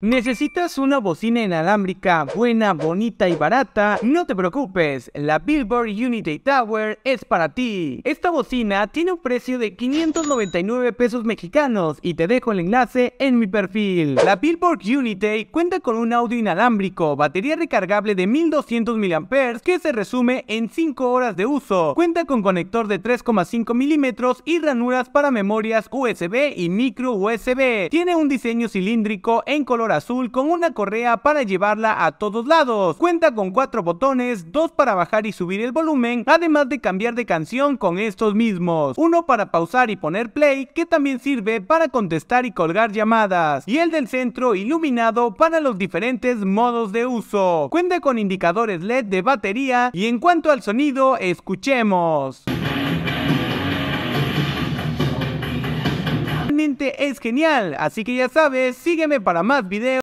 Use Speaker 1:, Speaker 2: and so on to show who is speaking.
Speaker 1: ¿Necesitas una bocina inalámbrica buena, bonita y barata? No te preocupes, la Billboard Unity Tower es para ti. Esta bocina tiene un precio de 599 pesos mexicanos y te dejo el enlace en mi perfil. La Billboard Unity cuenta con un audio inalámbrico, batería recargable de 1200 mAh que se resume en 5 horas de uso. Cuenta con conector de 3,5 milímetros y ranuras para memorias USB y micro USB. Tiene un diseño cilíndrico en color azul con una correa para llevarla a todos lados. Cuenta con cuatro botones, dos para bajar y subir el volumen, además de cambiar de canción con estos mismos. Uno para pausar y poner play, que también sirve para contestar y colgar llamadas. Y el del centro iluminado para los diferentes modos de uso. Cuenta con indicadores LED de batería y en cuanto al sonido, escuchemos. es genial, así que ya sabes, sígueme para más videos.